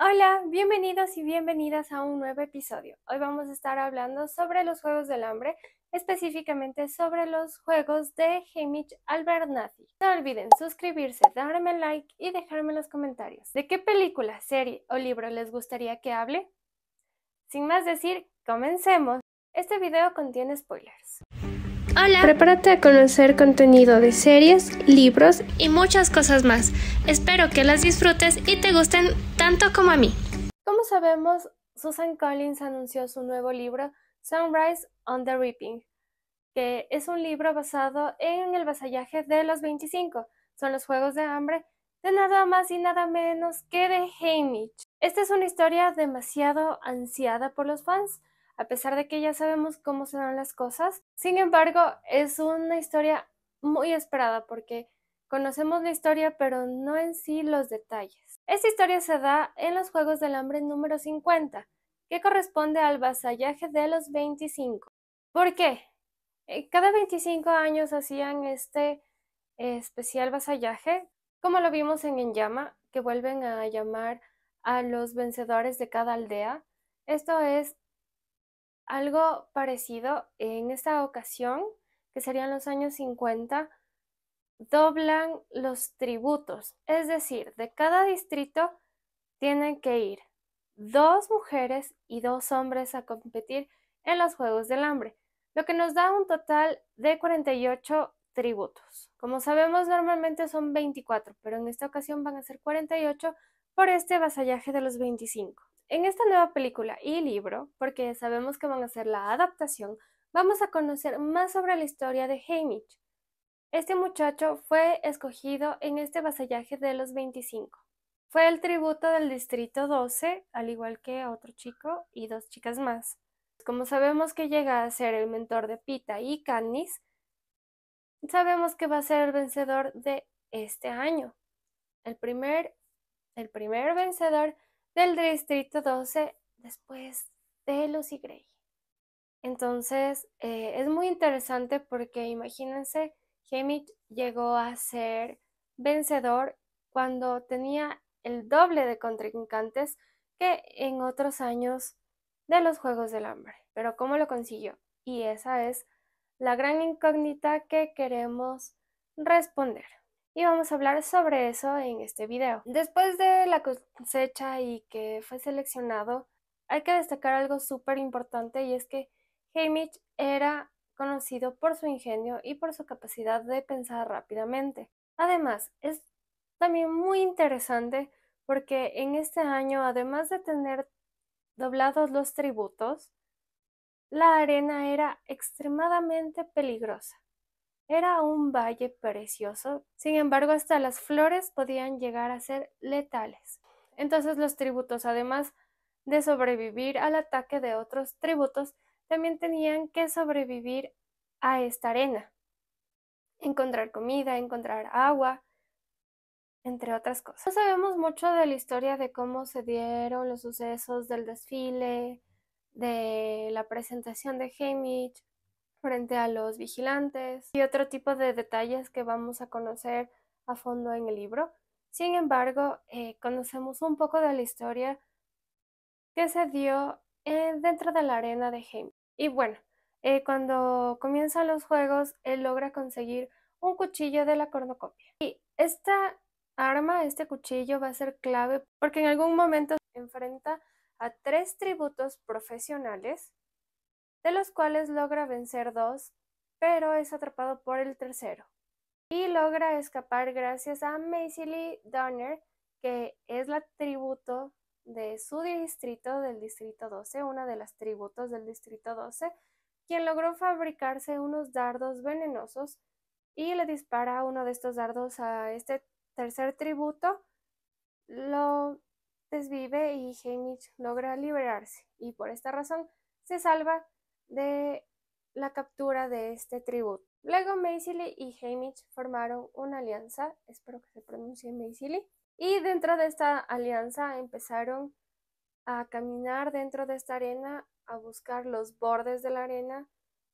Hola, bienvenidos y bienvenidas a un nuevo episodio. Hoy vamos a estar hablando sobre los Juegos del Hambre, específicamente sobre los juegos de Hamish Albernazi. No olviden suscribirse, darme like y dejarme los comentarios. ¿De qué película, serie o libro les gustaría que hable? Sin más decir, comencemos. Este video contiene spoilers. Hola. Prepárate a conocer contenido de series, libros y muchas cosas más. Espero que las disfrutes y te gusten tanto como a mí. Como sabemos, Susan Collins anunció su nuevo libro Sunrise on the Reaping, que es un libro basado en el vasallaje de los 25. Son los juegos de hambre de nada más y nada menos que de Hamish. Esta es una historia demasiado ansiada por los fans a pesar de que ya sabemos cómo se las cosas. Sin embargo, es una historia muy esperada porque conocemos la historia, pero no en sí los detalles. Esta historia se da en los Juegos del Hambre número 50, que corresponde al vasallaje de los 25. ¿Por qué? Eh, cada 25 años hacían este especial vasallaje, como lo vimos en Enllama, que vuelven a llamar a los vencedores de cada aldea. Esto es algo parecido en esta ocasión, que serían los años 50, doblan los tributos. Es decir, de cada distrito tienen que ir dos mujeres y dos hombres a competir en los Juegos del Hambre, lo que nos da un total de 48 tributos. Como sabemos, normalmente son 24, pero en esta ocasión van a ser 48 por este vasallaje de los 25. En esta nueva película y libro, porque sabemos que van a ser la adaptación, vamos a conocer más sobre la historia de Hamish. Este muchacho fue escogido en este vasallaje de los 25. Fue el tributo del Distrito 12, al igual que otro chico y dos chicas más. Como sabemos que llega a ser el mentor de Pita y Cannis, sabemos que va a ser el vencedor de este año. El primer, el primer vencedor del distrito 12 después de Lucy Gray. Entonces, eh, es muy interesante porque imagínense, Hamish llegó a ser vencedor cuando tenía el doble de contrincantes que en otros años de los Juegos del Hambre. Pero ¿cómo lo consiguió? Y esa es la gran incógnita que queremos responder y vamos a hablar sobre eso en este video. Después de la cosecha y que fue seleccionado, hay que destacar algo súper importante y es que Hamish era conocido por su ingenio y por su capacidad de pensar rápidamente. Además, es también muy interesante porque en este año, además de tener doblados los tributos, la arena era extremadamente peligrosa. Era un valle precioso, sin embargo hasta las flores podían llegar a ser letales. Entonces los tributos, además de sobrevivir al ataque de otros tributos, también tenían que sobrevivir a esta arena, encontrar comida, encontrar agua, entre otras cosas. No sabemos mucho de la historia de cómo se dieron los sucesos del desfile, de la presentación de Hamish, frente a los vigilantes y otro tipo de detalles que vamos a conocer a fondo en el libro. Sin embargo, eh, conocemos un poco de la historia que se dio eh, dentro de la arena de Heim. Y bueno, eh, cuando comienzan los juegos, él logra conseguir un cuchillo de la cornucopia. Y esta arma, este cuchillo, va a ser clave porque en algún momento enfrenta a tres tributos profesionales de los cuales logra vencer dos, pero es atrapado por el tercero. Y logra escapar gracias a Macy Lee Donner, que es la tributo de su distrito, del distrito 12, una de las tributos del distrito 12, quien logró fabricarse unos dardos venenosos y le dispara uno de estos dardos a este tercer tributo, lo desvive y Hamish logra liberarse y por esta razón se salva de la captura de este tributo. Luego Maisily y Hamish formaron una alianza, espero que se pronuncie Maisily, y dentro de esta alianza empezaron a caminar dentro de esta arena, a buscar los bordes de la arena,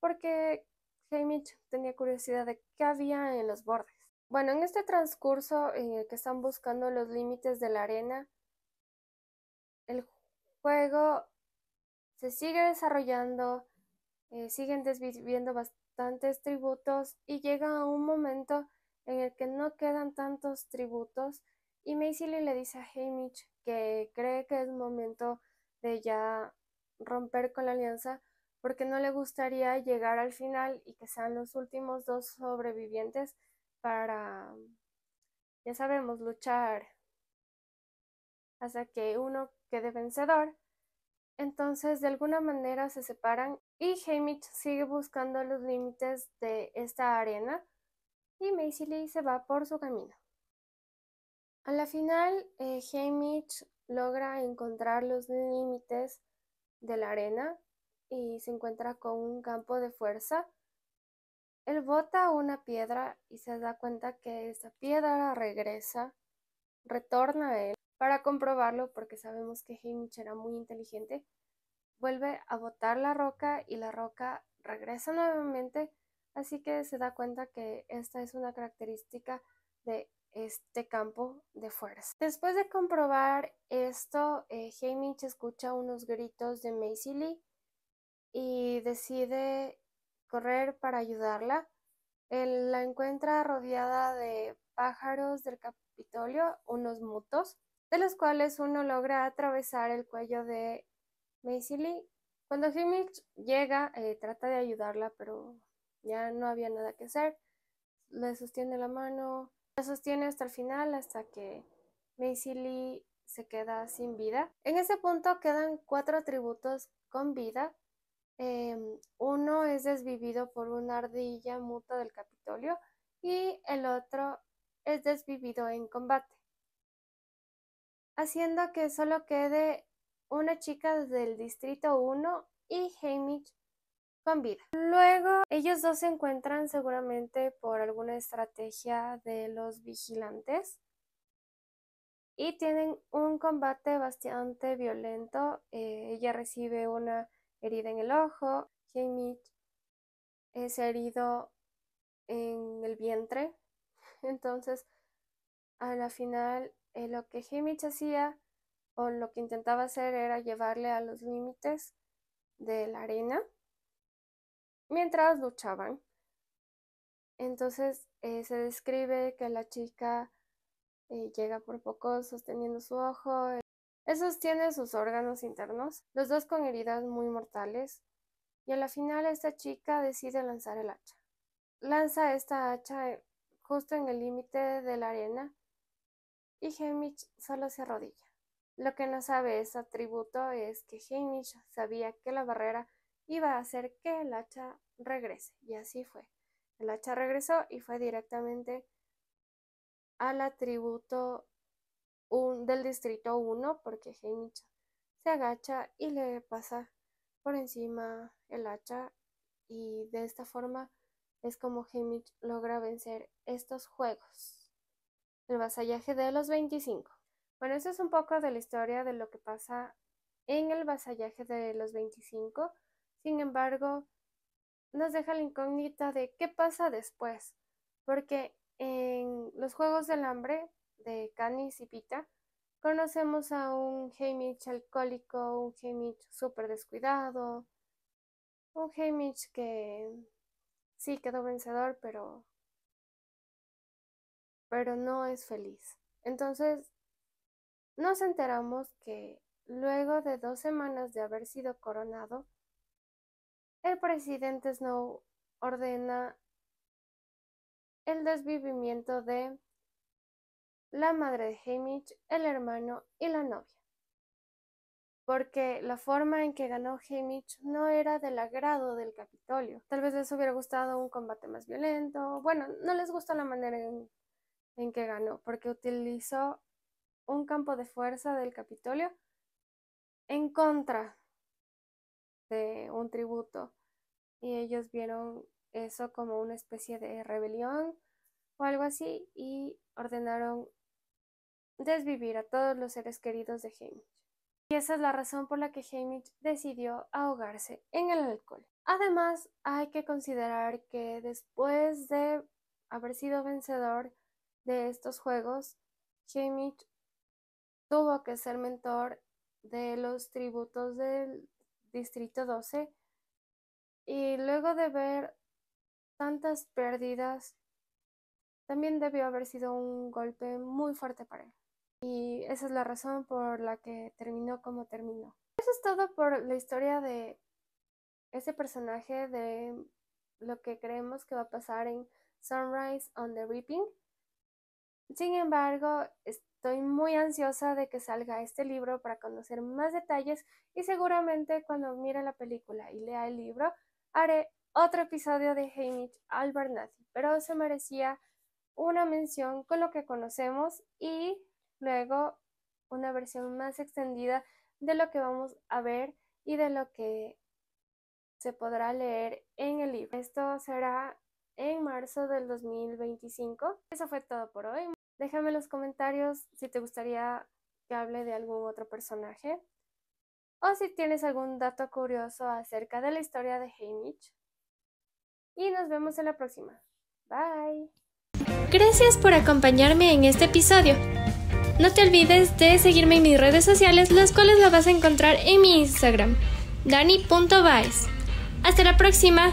porque Hamish tenía curiosidad de qué había en los bordes. Bueno, en este transcurso en el que están buscando los límites de la arena, el juego se sigue desarrollando, eh, siguen desviviendo bastantes tributos y llega un momento en el que no quedan tantos tributos y macy le dice a Hamish que cree que es momento de ya romper con la alianza porque no le gustaría llegar al final y que sean los últimos dos sobrevivientes para, ya sabemos, luchar hasta que uno quede vencedor. Entonces, de alguna manera se separan y Hamish sigue buscando los límites de esta arena y Macy Lee se va por su camino. A la final, eh, Hamish logra encontrar los límites de la arena y se encuentra con un campo de fuerza. Él bota una piedra y se da cuenta que esta piedra regresa, retorna a él para comprobarlo porque sabemos que Hamish era muy inteligente vuelve a botar la roca y la roca regresa nuevamente, así que se da cuenta que esta es una característica de este campo de fuerza. Después de comprobar esto, eh, escucha unos gritos de macy Lee y decide correr para ayudarla. Él la encuentra rodeada de pájaros del Capitolio, unos mutos, de los cuales uno logra atravesar el cuello de Lee cuando Himmich llega, eh, trata de ayudarla, pero ya no había nada que hacer. Le sostiene la mano, la sostiene hasta el final, hasta que Maisie Lee se queda sin vida. En ese punto quedan cuatro tributos con vida. Em, uno es desvivido por una ardilla muta del Capitolio y el otro es desvivido en combate, haciendo que solo quede una chica del Distrito 1 y Hamish con vida. Luego, ellos dos se encuentran seguramente por alguna estrategia de los vigilantes y tienen un combate bastante violento. Eh, ella recibe una herida en el ojo, Hamish es herido en el vientre. Entonces, a la final, eh, lo que Hamish hacía o lo que intentaba hacer era llevarle a los límites de la arena mientras luchaban. Entonces eh, se describe que la chica eh, llega por poco sosteniendo su ojo. Eh, él sostiene sus órganos internos, los dos con heridas muy mortales, y a la final esta chica decide lanzar el hacha. Lanza esta hacha justo en el límite de la arena y Hemich solo se arrodilla. Lo que no sabe ese atributo es que Heinrich sabía que la barrera iba a hacer que el hacha regrese, y así fue. El hacha regresó y fue directamente al atributo un, del distrito 1 porque Heinrich se agacha y le pasa por encima el hacha y de esta forma es como Heinrich logra vencer estos juegos. El vasallaje de los 25. Bueno, eso es un poco de la historia de lo que pasa en el vasallaje de los 25. Sin embargo, nos deja la incógnita de qué pasa después, porque en los Juegos del Hambre de Canis y Pita conocemos a un Heimich alcohólico, un Heimich súper descuidado, un Heimich que sí quedó vencedor, pero, pero no es feliz. Entonces nos enteramos que luego de dos semanas de haber sido coronado, el presidente Snow ordena el desvivimiento de la madre de Hamish, el hermano y la novia, porque la forma en que ganó Hamish no era del agrado del Capitolio. Tal vez les hubiera gustado un combate más violento, bueno, no les gustó la manera en, en que ganó, porque utilizó un campo de fuerza del Capitolio en contra de un tributo y ellos vieron eso como una especie de rebelión o algo así y ordenaron desvivir a todos los seres queridos de Hamish. Y esa es la razón por la que Hamish decidió ahogarse en el alcohol. Además, hay que considerar que después de haber sido vencedor de estos juegos, Hamish tuvo que ser mentor de los tributos del Distrito 12 y luego de ver tantas pérdidas, también debió haber sido un golpe muy fuerte para él. Y esa es la razón por la que terminó como terminó. Eso es todo por la historia de ese personaje, de lo que creemos que va a pasar en Sunrise on the Reaping. Sin embargo, Estoy muy ansiosa de que salga este libro para conocer más detalles y seguramente cuando mire la película y lea el libro haré otro episodio de Hamish Albernazi. pero se merecía una mención con lo que conocemos y luego una versión más extendida de lo que vamos a ver y de lo que se podrá leer en el libro. Esto será en marzo del 2025. Eso fue todo por hoy. Déjame en los comentarios si te gustaría que hable de algún otro personaje o si tienes algún dato curioso acerca de la historia de Heinrich. Y nos vemos en la próxima. Bye. Gracias por acompañarme en este episodio. No te olvides de seguirme en mis redes sociales, las cuales las vas a encontrar en mi Instagram, dani.vice. Hasta la próxima.